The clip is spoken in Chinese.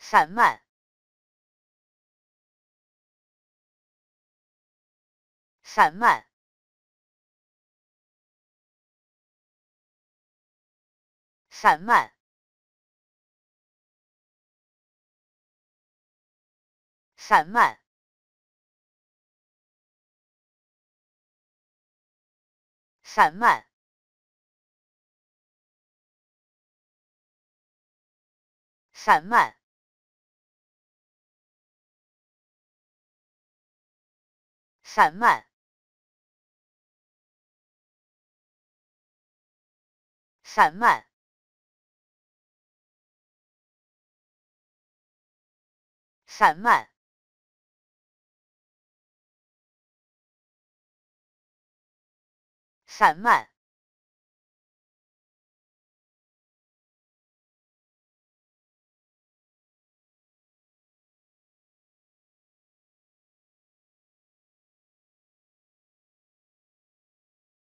散漫，散漫，散漫，散漫，散漫，散漫。散漫，散漫，散漫，散漫。